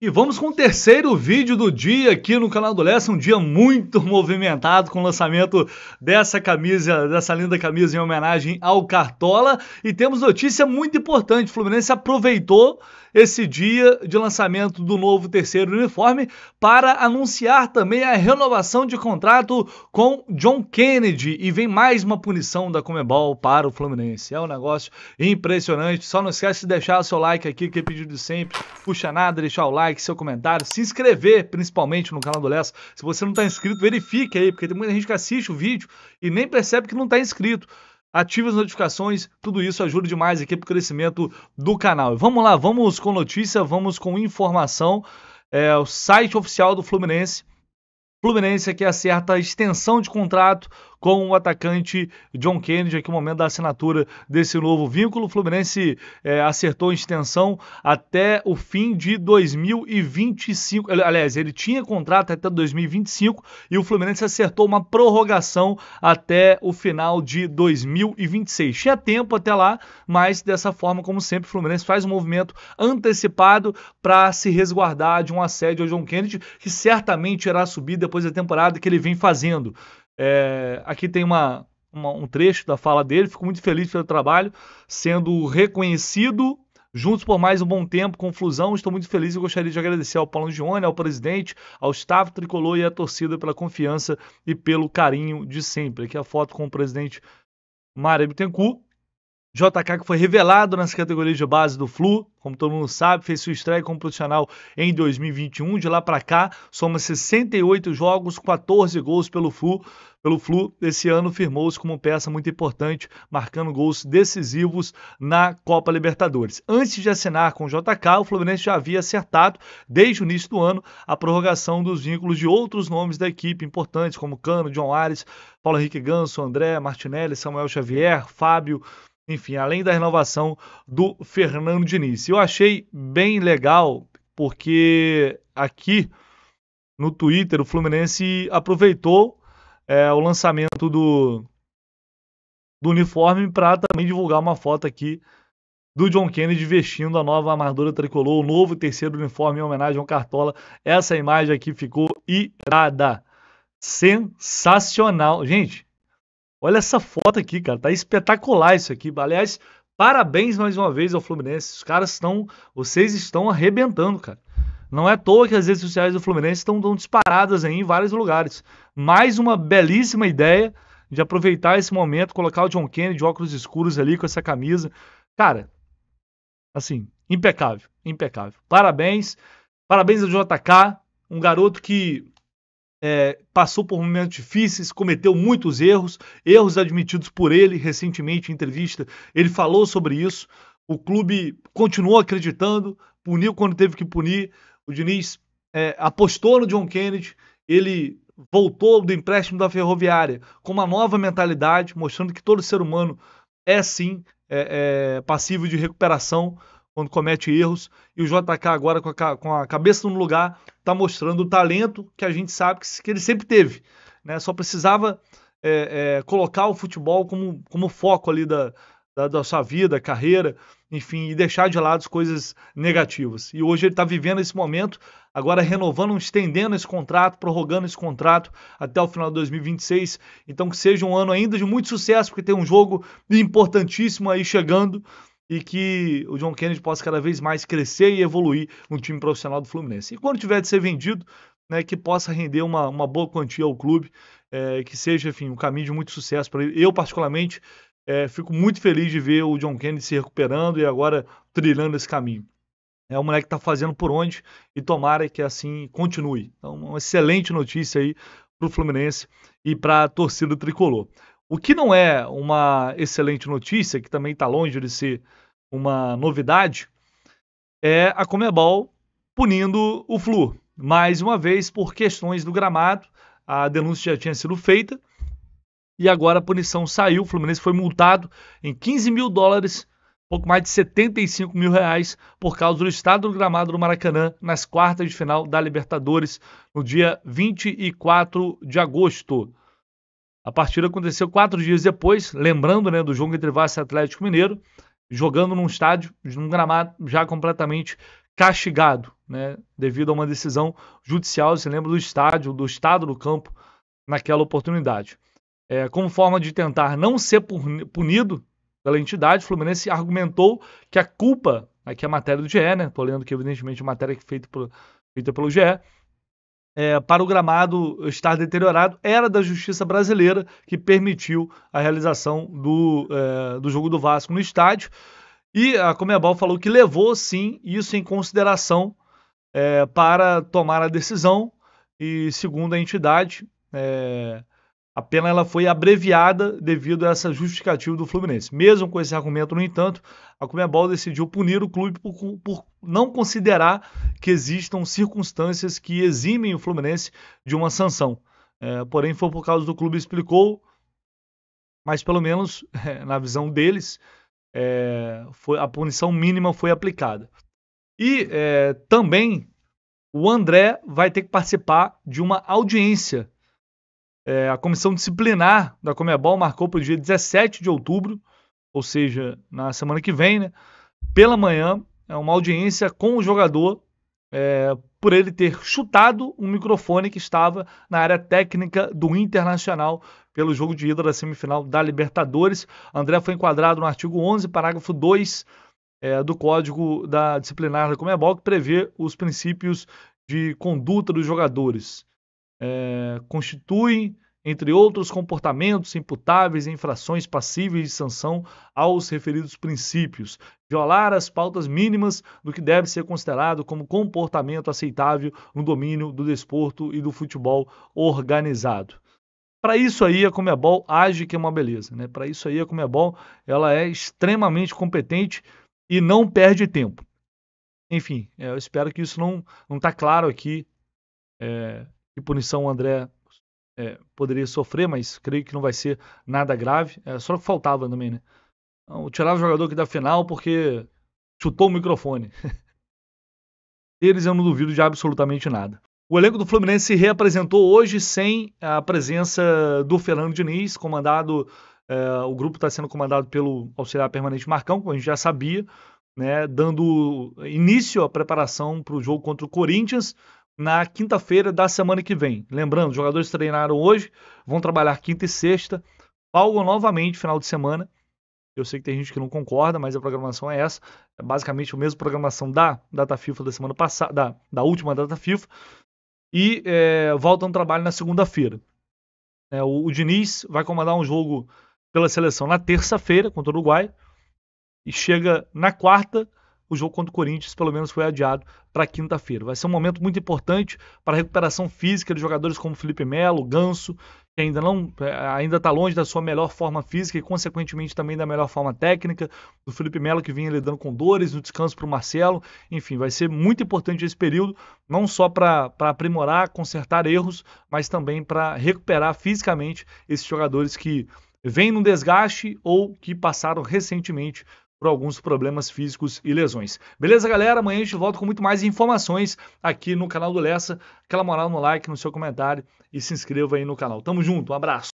E vamos com o terceiro vídeo do dia aqui no canal do Lessa, um dia muito movimentado com o lançamento dessa camisa, dessa linda camisa em homenagem ao Cartola. E temos notícia muito importante, o Fluminense aproveitou esse dia de lançamento do novo terceiro uniforme para anunciar também a renovação de contrato com John Kennedy. E vem mais uma punição da Comebol para o Fluminense. É um negócio impressionante. Só não esquece de deixar o seu like aqui, que é pedido de sempre. Puxa nada, deixar o like, seu comentário, se inscrever principalmente no canal do Lessa. Se você não está inscrito, verifique aí, porque tem muita gente que assiste o vídeo e nem percebe que não está inscrito ative as notificações, tudo isso ajuda demais aqui para o crescimento do canal. Vamos lá, vamos com notícia, vamos com informação. É, o site oficial do Fluminense. Fluminense é que acerta a extensão de contrato com o atacante John Kennedy, aqui o momento da assinatura desse novo vínculo. O Fluminense é, acertou a extensão até o fim de 2025. Aliás, ele tinha contrato até 2025 e o Fluminense acertou uma prorrogação até o final de 2026. Tinha tempo até lá, mas dessa forma, como sempre, o Fluminense faz um movimento antecipado para se resguardar de um assédio ao John Kennedy, que certamente irá subir depois da temporada que ele vem fazendo. É, aqui tem uma, uma, um trecho da fala dele. Fico muito feliz pelo trabalho, sendo reconhecido juntos por mais um bom tempo, com flusão. Estou muito feliz e gostaria de agradecer ao Paulo Gione, ao presidente, ao staff tricolor e à torcida pela confiança e pelo carinho de sempre. Aqui a foto com o presidente Mário Bittencourt. JK que foi revelado nas categorias de base do Flu, como todo mundo sabe, fez sua estreia como profissional em 2021. De lá para cá, soma 68 jogos, 14 gols pelo Flu. Pelo Flu, esse ano firmou-se como peça muito importante, marcando gols decisivos na Copa Libertadores. Antes de assinar com o JK, o Fluminense já havia acertado, desde o início do ano, a prorrogação dos vínculos de outros nomes da equipe importantes, como Cano, John Ares, Paulo Henrique Ganso, André, Martinelli, Samuel Xavier, Fábio, enfim, além da renovação do Fernando Diniz. Eu achei bem legal porque aqui no Twitter o Fluminense aproveitou é, o lançamento do, do uniforme para também divulgar uma foto aqui do John Kennedy vestindo a nova armadura tricolor, o novo terceiro uniforme em homenagem ao Cartola. Essa imagem aqui ficou irada. Sensacional. Gente, Olha essa foto aqui, cara. Tá espetacular isso aqui. Aliás, parabéns mais uma vez ao Fluminense. Os caras estão. Vocês estão arrebentando, cara. Não é à toa que as redes sociais do Fluminense estão, disparadas aí em vários lugares. Mais uma belíssima ideia de aproveitar esse momento, colocar o John Kennedy de óculos escuros ali com essa camisa. Cara, assim, impecável, impecável. Parabéns. Parabéns ao JK, um garoto que é, passou por momentos difíceis, cometeu muitos erros, erros admitidos por ele recentemente em entrevista. Ele falou sobre isso. O clube continuou acreditando, puniu quando teve que punir. O Diniz é, apostou no John Kennedy, ele voltou do empréstimo da ferroviária com uma nova mentalidade, mostrando que todo ser humano é sim é, é passível de recuperação quando comete erros. E o JK agora com a, com a cabeça no lugar está mostrando o talento que a gente sabe que, que ele sempre teve. Né? Só precisava é, é, colocar o futebol como, como foco ali da, da, da, sua vida, carreira, enfim, e deixar de lado as coisas negativas. E hoje ele está vivendo esse momento, agora renovando, estendendo esse contrato, prorrogando esse contrato até o final de 2026. Então que seja um ano ainda de muito sucesso, porque tem um jogo importantíssimo aí chegando e que o John Kennedy possa cada vez mais crescer e evoluir no time profissional do Fluminense. E quando tiver de ser vendido, né, que possa render uma, uma boa quantia ao clube, é, que seja enfim, um caminho de muito sucesso para ele. Eu, particularmente, é, fico muito feliz de ver o John Kennedy se recuperando e agora trilhando esse caminho. É um moleque que está fazendo por onde e tomara que assim continue. Então, uma excelente notícia aí para o Fluminense e para a torcida tricolor. O que não é uma excelente notícia, que também está longe de ser uma novidade, é a Comebol punindo o Flu. Mais uma vez, por questões do gramado, a denúncia já tinha sido feita e agora a punição saiu. O Fluminense foi multado em 15 mil dólares, pouco mais de 75 mil reais, por causa do estado do gramado do Maracanã nas quartas de final da Libertadores, no dia 24 de agosto. A partida aconteceu quatro dias depois, lembrando né, do jogo entre Vasco e Atlético Mineiro, jogando num estádio, num gramado já completamente castigado, né, devido a uma decisão judicial, se lembra do estádio, do estado do campo naquela oportunidade. É, como forma de tentar não ser punido pela entidade, o Fluminense argumentou que a culpa, aqui é a matéria do GE, né? Estou lendo que, evidentemente, a matéria é feita, por, feita pelo GE, é, para o gramado estar deteriorado era da justiça brasileira que permitiu a realização do, é, do jogo do Vasco no estádio. E a Comebol falou que levou, sim, isso em consideração é, para tomar a decisão. E segundo a entidade, é, a pena ela foi abreviada devido a essa justificativa do Fluminense. Mesmo com esse argumento, no entanto, a Comebol decidiu punir o clube por, por, não considerar que existam circunstâncias que eximem o Fluminense de uma sanção. É, porém, foi por causa do clube explicou, mas pelo menos é, na visão deles, é, foi, a punição mínima foi aplicada. E é, também o André vai ter que participar de uma audiência é, a comissão disciplinar da Comebol marcou para o dia 17 de outubro, ou seja, na semana que vem, né, pela manhã, é uma audiência com o jogador é, por ele ter chutado um microfone que estava na área técnica do Internacional pelo jogo de ida da semifinal da Libertadores. André foi enquadrado no artigo 11, parágrafo 2 é, do Código da Disciplinar da Comebol, que prevê os princípios de conduta dos jogadores é, constituem, entre outros comportamentos imputáveis e infrações passíveis de sanção aos referidos princípios, violar as pautas mínimas do que deve ser considerado como comportamento aceitável no domínio do desporto e do futebol organizado. Para isso aí a Comebol age que é uma beleza, né? Para isso aí a Comebol ela é extremamente competente e não perde tempo. Enfim, eh, eu espero que isso não não tá claro aqui. É, que punição o André é, poderia sofrer, mas creio que não vai ser nada grave. É só o que faltava também, né? Então, tirar o jogador aqui da final porque chutou o microfone. Eles eu não duvido de absolutamente nada. O elenco do Fluminense se reapresentou hoje sem a presença do Fernando Diniz, comandado. É, o grupo está sendo comandado pelo auxiliar permanente Marcão, como a gente já sabia, né, dando início à preparação para o jogo contra o Corinthians na quinta-feira da semana que vem. Lembrando, os jogadores treinaram hoje, vão trabalhar quinta e sexta, folgam novamente final de semana. Eu sei que tem gente que não concorda, mas a programação é essa. É basicamente a mesma programação da data FIFA da semana passada, da, da última data FIFA. E é, volta ao trabalho na segunda-feira. É, o, o Diniz vai comandar um jogo pela seleção na terça-feira contra o Uruguai. E chega na quarta o jogo contra o Corinthians pelo menos foi adiado para quinta-feira. Vai ser um momento muito importante para a recuperação física de jogadores como Felipe Melo, Ganso, que ainda não eh, ainda está longe da sua melhor forma física e consequentemente também da melhor forma técnica do Felipe Melo que vinha lidando com dores no descanso para o Marcelo enfim vai ser muito importante esse período não só para aprimorar consertar erros mas também para recuperar fisicamente esses jogadores que vêm num desgaste ou que passaram recentemente por alguns problemas físicos e lesões. Beleza, galera? Amanhã a gente volta com muito mais informações aqui no canal do Lessa. Aquela moral no like, no seu comentário e se inscreva aí no canal. Tamo junto, um abraço.